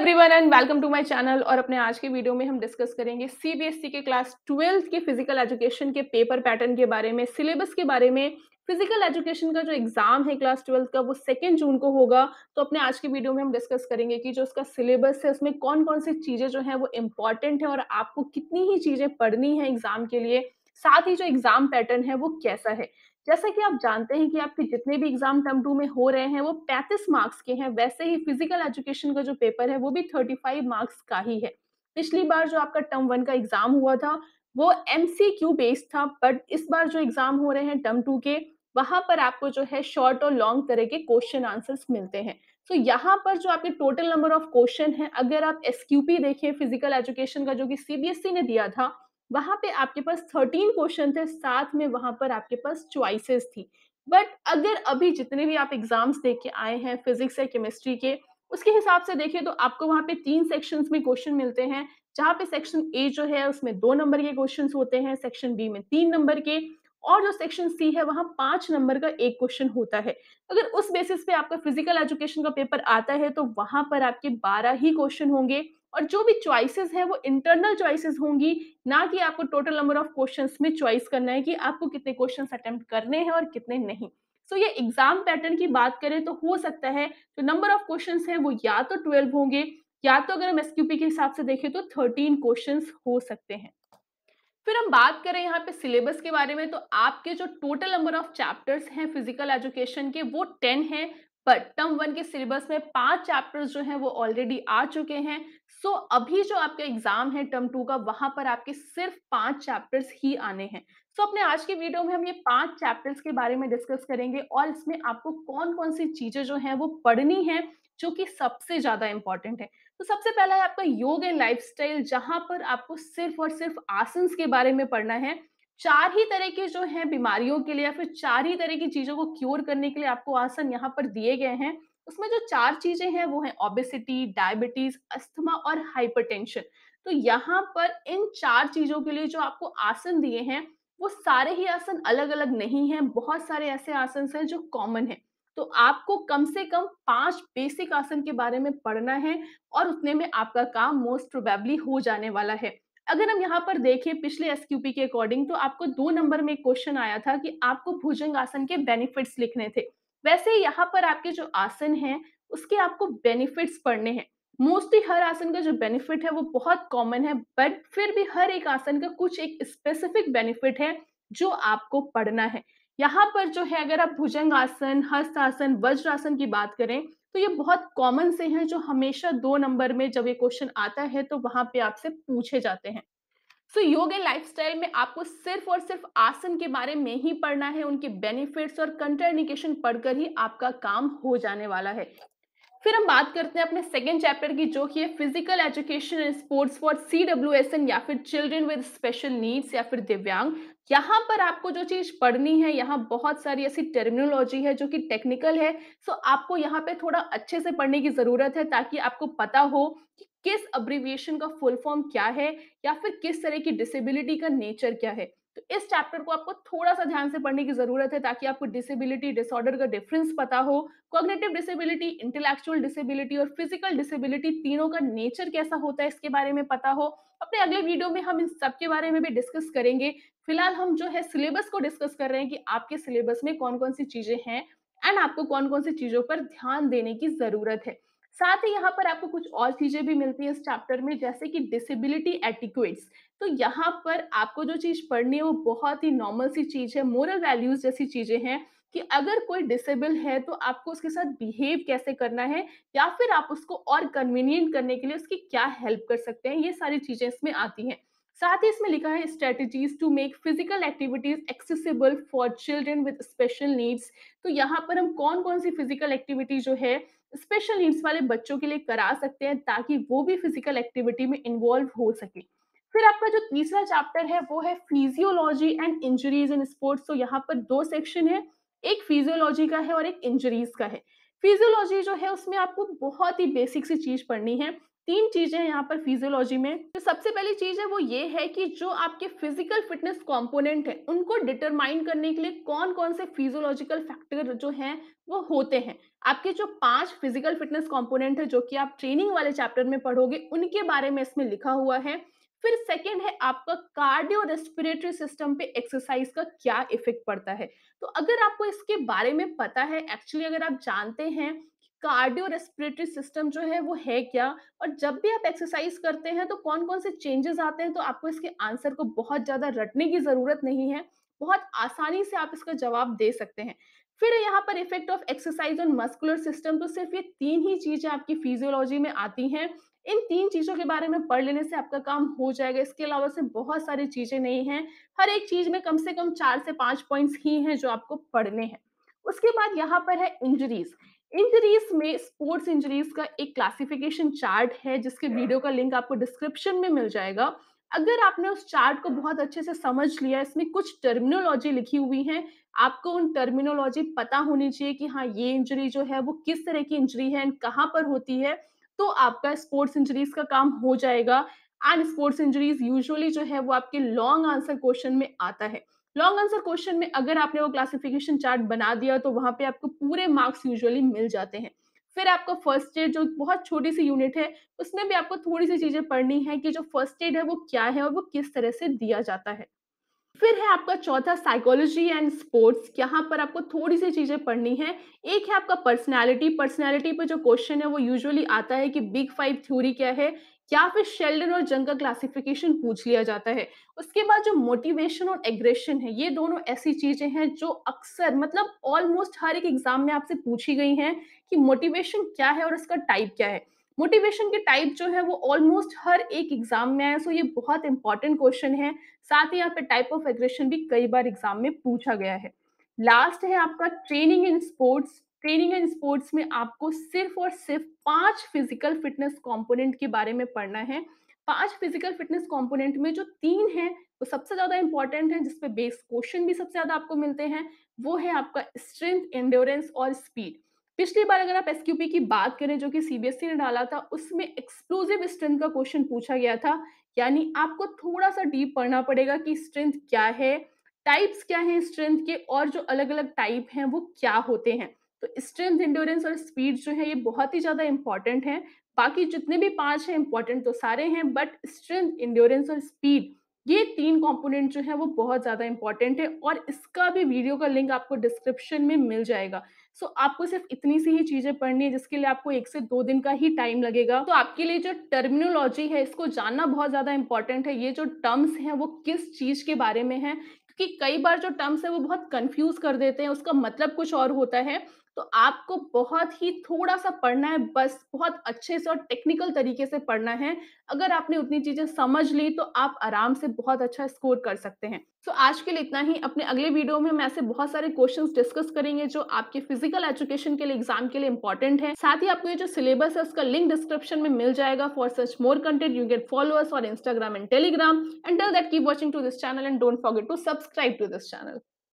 everyone and welcome to my channel और अपने आज के वीडियो में हम डिस्कस करेंगे सीबीएसई e के क्लास ट्वेल्थ के फिजिकल एजुकेशन के पेपर पैटर्न के बारे में सिलेबस के बारे में फिजिकल एजुकेशन का जो एग्जाम है क्लास ट्वेल्थ का वो सेकेंड जून को होगा तो अपने आज के वीडियो में हम डिस्कस करेंगे कि जो उसका सिलेबस है उसमें कौन कौन सी चीजें जो है वो इम्पॉर्टेंट है और आपको कितनी ही चीजें पढ़नी है एग्जाम के लिए साथ ही जो एग्जाम पैटर्न है वो कैसा है जैसा कि आप जानते हैं कि आपके जितने भी एग्जाम टर्म टू में हो रहे हैं वो पैंतीस मार्क्स के हैं वैसे ही फिजिकल एजुकेशन का जो पेपर है वो भी थर्टी फाइव मार्क्स का ही है पिछली बार जो आपका टर्म वन का एग्जाम हुआ था वो एम सी क्यू बेस्ड था बट इस बार जो एग्जाम हो रहे हैं टर्म टू के वहां पर आपको जो है शॉर्ट और लॉन्ग तरह के क्वेश्चन आंसर्स मिलते हैं तो यहाँ पर जो आपके टोटल नंबर ऑफ क्वेश्चन है अगर आप एस देखें फिजिकल एजुकेशन का जो कि सीबीएसई e ने दिया था वहां पे आपके पास थर्टीन क्वेश्चन थे साथ में वहां पर आपके पास चॉइसेस थी बट अगर अभी जितने भी आप एग्जाम्स दे के आए हैं फिजिक्स या केमिस्ट्री के उसके हिसाब से देखें तो आपको वहां पे तीन सेक्शंस में क्वेश्चन मिलते हैं जहाँ पे सेक्शन ए जो है उसमें दो नंबर के क्वेश्चन होते हैं सेक्शन बी में तीन नंबर के और जो सेक्शन सी है वहाँ पांच नंबर का एक क्वेश्चन होता है अगर उस बेसिस पे आपका फिजिकल एजुकेशन का पेपर आता है तो वहां पर आपके बारह ही क्वेश्चन होंगे और जो भी चॉइसेस है वो इंटरनल चॉइसेस होंगी ना कि आपको टोटल नंबर ऑफ क्वेश्चंस में चॉइस करना है कि आपको कितने क्वेश्चंस अटेम्प्ट करने हैं और कितने नहीं सो so, ये एग्जाम पैटर्न की बात करें तो हो सकता है जो नंबर ऑफ क्वेश्चन है वो या तो ट्वेल्व होंगे या तो अगर हम एस के हिसाब से देखें तो थर्टीन क्वेश्चन हो सकते हैं फिर हम बात करें यहाँ पे सिलेबस के बारे में तो आपके जो टोटल नंबर ऑफ चैप्टर्स हैं फिजिकल एजुकेशन के वो टेन हैं पर टर्म वन के सिलेबस में पांच चैप्टर्स जो हैं वो ऑलरेडी आ चुके हैं सो so, अभी जो आपका एग्जाम है टर्म टू का वहां पर आपके सिर्फ पांच चैप्टर्स ही आने हैं सो so, अपने आज के वीडियो में हम ये पांच चैप्टर्स के बारे में डिस्कस करेंगे और इसमें आपको कौन कौन सी चीजें जो हैं वो पढ़नी है जो कि सबसे ज्यादा इंपॉर्टेंट है तो सबसे पहला है आपका योग एंड स्टाइल जहां पर आपको सिर्फ और सिर्फ आसन के बारे में पढ़ना है चार ही तरह के जो है बीमारियों के लिए या फिर चार ही तरह की चीजों को क्योर करने के लिए आपको आसन यहाँ पर दिए गए हैं उसमें जो चार चीजें हैं वो है ओबेसिटी डायबिटीज अस्थमा और हाइपरटेंशन तो यहाँ पर इन चार चीजों के लिए जो आपको आसन दिए हैं वो सारे ही आसन अलग अलग नहीं हैं बहुत सारे ऐसे आसन हैं जो कॉमन है तो आपको कम से कम पांच बेसिक आसन के बारे में पढ़ना है और उतने में आपका काम मोस्ट प्रोबेबली हो जाने वाला है अगर हम यहाँ पर देखें पिछले एस के अकॉर्डिंग तो आपको दो नंबर में क्वेश्चन आया था कि आपको भुजंग आसन के बेनिफिट्स लिखने थे वैसे यहाँ पर आपके जो आसन हैं उसके आपको बेनिफिट्स पढ़ने हैं मोस्टली हर आसन का जो बेनिफिट है वो बहुत कॉमन है बट फिर भी हर एक आसन का कुछ एक स्पेसिफिक बेनिफिट है जो आपको पढ़ना है यहाँ पर जो है अगर आप भुजंग आसन हस्त आसन वज्रासन की बात करें तो ये बहुत कॉमन से हैं जो हमेशा दो नंबर में जब ये क्वेश्चन आता है तो वहां पे आपसे पूछे जाते हैं सो योग एंड लाइफ में आपको सिर्फ और सिर्फ आसन के बारे में ही पढ़ना है उनके बेनिफिट्स और कंट्राइंडिकेशन पढ़कर ही आपका काम हो जाने वाला है फिर हम बात करते हैं अपने सेकेंड चैप्टर की जो कि है physical education and sports for C W S N या फिर चिल्ड्रन विद स्पेशल नीड्स या फिर दिव्यांग यहाँ पर आपको जो चीज पढ़नी है यहाँ बहुत सारी ऐसी टर्मिनोलॉजी है जो कि टेक्निकल है सो आपको यहाँ पे थोड़ा अच्छे से पढ़ने की जरूरत है ताकि आपको पता हो कि किस अब्रिविएशन का फुल फॉर्म क्या है या फिर किस तरह की डिसेबिलिटी का नेचर क्या है तो इस चैप्टर को आपको थोड़ा सा ध्यान से पढ़ने की जरूरत है ताकि आपको डिसेबिलिटी डिसऑर्डर का डिफरेंस पता हो कॉग्नेटिव डिसेबिलिटी इंटेलेक्चुअल डिसेबिलिटी और फिजिकल डिसेबिलिटी तीनों का नेचर कैसा होता है इसके बारे में पता हो अपने अगले वीडियो में हम इन सब के बारे में भी डिस्कस करेंगे फिलहाल हम जो है सिलेबस को डिस्कस कर रहे हैं कि आपके सिलेबस में कौन कौन सी चीजें हैं एंड आपको कौन कौन सी चीजों पर ध्यान देने की जरूरत है साथ ही यहाँ पर आपको कुछ और चीजें भी मिलती है इस चैप्टर में जैसे कि डिसेबिलिटी एटिक्वेट्स तो यहाँ पर आपको जो चीज पढ़नी है वो बहुत ही नॉर्मल सी चीज है मोरल वैल्यूज जैसी चीजें हैं कि अगर कोई डिसेबल है तो आपको उसके साथ बिहेव कैसे करना है या फिर आप उसको और कन्वीनियंट करने के लिए उसकी क्या हेल्प कर सकते हैं ये सारी चीजें इसमें आती हैं साथ ही इसमें लिखा है strategies to make physical activities accessible for children with special needs तो यहाँ पर हम कौन कौन सी फिजिकल एक्टिविटी जो है स्पेशल नीड्स वाले बच्चों के लिए करा सकते हैं ताकि वो भी फिजिकल एक्टिविटी में इन्वॉल्व हो सके फिर आपका जो तीसरा चैप्टर है वो है physiology and injuries in sports तो यहाँ पर दो सेक्शन है एक फिजियोलॉजी का है और एक इंजरीज का है फिजियोलॉजी जो है उसमें आपको बहुत ही बेसिक सी चीज पढ़नी है तीन चीजें यहाँ पर फिजियोलॉजी में तो सबसे पहली चीज है वो ये है कि जो आपके फिजिकल फिटनेस कंपोनेंट है उनको डिटरमाइन करने के लिए कौन कौन से फिजियोलॉजिकल फैक्टर जो हैं वो होते हैं आपके जो पांच फिजिकल फिटनेस कंपोनेंट है जो कि आप ट्रेनिंग वाले चैप्टर में पढ़ोगे उनके बारे में इसमें लिखा हुआ है फिर सेकेंड है आपका कार्डियो रेस्पिरेटरी सिस्टम पे एक्सरसाइज का क्या इफेक्ट पड़ता है तो अगर आपको इसके बारे में पता है एक्चुअली अगर आप जानते हैं कार्डियो रेस्पिरेटरी सिस्टम जो है वो है क्या और जब भी आप एक्सरसाइज करते हैं तो कौन कौन से चेंजेस आते हैं तो आपको इसके आंसर को बहुत ज़्यादा रटने की ज़रूरत नहीं है बहुत आसानी से आप इसका जवाब दे सकते हैं फिर यहाँ पर effect of exercise on muscular system तो सिर्फ ये तीन ही चीजें आपकी फिजियोलॉजी में आती हैं इन तीन चीजों के बारे में पढ़ लेने से आपका काम हो जाएगा इसके अलावा से बहुत सारी चीजें नहीं हैं हर एक चीज में कम से कम चार से पांच पॉइंट्स ही हैं जो आपको पढ़ने हैं उसके बाद यहाँ पर है इंजरीज इंजरीज में स्पोर्ट्स इंजरीज का एक क्लासिफिकेशन चार्ट है जिसके वीडियो का लिंक आपको डिस्क्रिप्शन में मिल जाएगा अगर आपने उस चार्ट को बहुत अच्छे से समझ लिया इसमें कुछ टर्मिनोलॉजी लिखी हुई है आपको उन टर्मिनोलॉजी पता होनी चाहिए कि हाँ ये इंजरी जो है वो किस तरह की इंजरी है एंड कहाँ पर होती है तो आपका स्पोर्ट्स इंजरीज का काम हो जाएगा एंड स्पोर्ट्स इंजरीज यूजुअली जो है वो आपके लॉन्ग आंसर क्वेश्चन में आता है लॉन्ग आंसर क्वेश्चन में अगर आपने वो क्लासिफिकेशन चार्ट बना दिया तो वहां पे आपको पूरे मार्क्स यूजुअली मिल जाते हैं फिर आपको फर्स्ट एड जो बहुत छोटी सी यूनिट है उसमें भी आपको थोड़ी सी चीजें पढ़नी है कि जो फर्स्ट एड है वो क्या है और वो किस तरह से दिया जाता है फिर है आपका चौथा साइकोलॉजी एंड स्पोर्ट्स यहाँ पर आपको थोड़ी सी चीजें पढ़नी है एक है आपका पर्सनालिटी पर्सनालिटी पर जो क्वेश्चन है वो यूजुअली आता है कि बिग फाइव थ्योरी क्या है या फिर शेल्डन और जंग का क्लासिफिकेशन पूछ लिया जाता है उसके बाद जो मोटिवेशन और एग्रेशन है ये दोनों ऐसी चीजें हैं जो अक्सर मतलब ऑलमोस्ट हर एक एग्जाम में आपसे पूछी गई हैं कि मोटिवेशन क्या है और इसका टाइप क्या है मोटिवेशन के टाइप जो है वो ऑलमोस्ट हर एक एग्जाम में आए सो ये बहुत इंपॉर्टेंट क्वेश्चन है साथ ही यहाँ पे टाइप ऑफ एग्रेशन भी कई बार एग्जाम में पूछा गया है लास्ट है आपका training in sports training and sports में आपको सिर्फ और सिर्फ पांच फिजिकल फिटनेस कंपोनेंट के बारे में पढ़ना है पांच फिजिकल फिटनेस कंपोनेंट में जो तीन है वो सबसे ज्यादा इंपॉर्टेंट है जिसपे बेस क्वेश्चन भी सबसे ज्यादा आपको मिलते हैं वो है आपका स्ट्रेंथ एंड्योरेंस और स्पीड पिछली बार अगर आप एसक्यूपी की बात करें जो कि सीबीएसई e ने डाला था उसमें एक्सक्लूसिव स्ट्रेंथ का क्वेश्चन पूछा गया था यानी आपको थोड़ा सा डीप पढ़ना पड़ेगा कि स्ट्रेंथ क्या है टाइप्स क्या है स्ट्रेंथ के और जो अलग अलग टाइप हैं वो क्या होते हैं तो स्ट्रेंथ इंड्योरेंस और स्पीड जो है ये बहुत ही ज़्यादा इंपॉर्टेंट है बाकी जितने भी पांच हैं इंपॉर्टेंट तो सारे हैं बट स्ट्रेंथ इंड्योरेंस और स्पीड ये तीन कंपोनेंट जो है वो बहुत ज़्यादा इंपॉर्टेंट है और इसका भी वीडियो का लिंक आपको डिस्क्रिप्शन में मिल जाएगा सो so, आपको सिर्फ इतनी सी ही चीज़ें पढ़नी है जिसके लिए आपको एक से दो दिन का ही टाइम लगेगा तो आपके लिए जो टर्मिनोलॉजी है इसको जानना बहुत ज़्यादा इंपॉर्टेंट है ये जो टर्म्स हैं वो किस चीज़ के बारे में है क्योंकि कई बार जो टर्म्स है वो बहुत कंफ्यूज कर देते हैं उसका मतलब कुछ और होता है तो आपको बहुत ही थोड़ा सा पढ़ना है बस बहुत अच्छे से और टेक्निकल तरीके से पढ़ना है अगर आपने उतनी चीजें समझ ली तो आप आराम से बहुत अच्छा स्कोर कर सकते हैं सो so, आज के लिए इतना ही अपने अगले वीडियो में हम ऐसे बहुत सारे क्वेश्चंस डिस्कस करेंगे जो आपके फिजिकल एजुकेशन के लिए एग्जाम के लिए इंपॉर्टेंट है साथ ही आपको ये जो सिलेबस है उसका लिंक डिस्क्रिप्शन में मिल जाएगा for such more content you get followers और Instagram and Telegram and tell that keep watching to this channel and don't forget to subscribe to this channel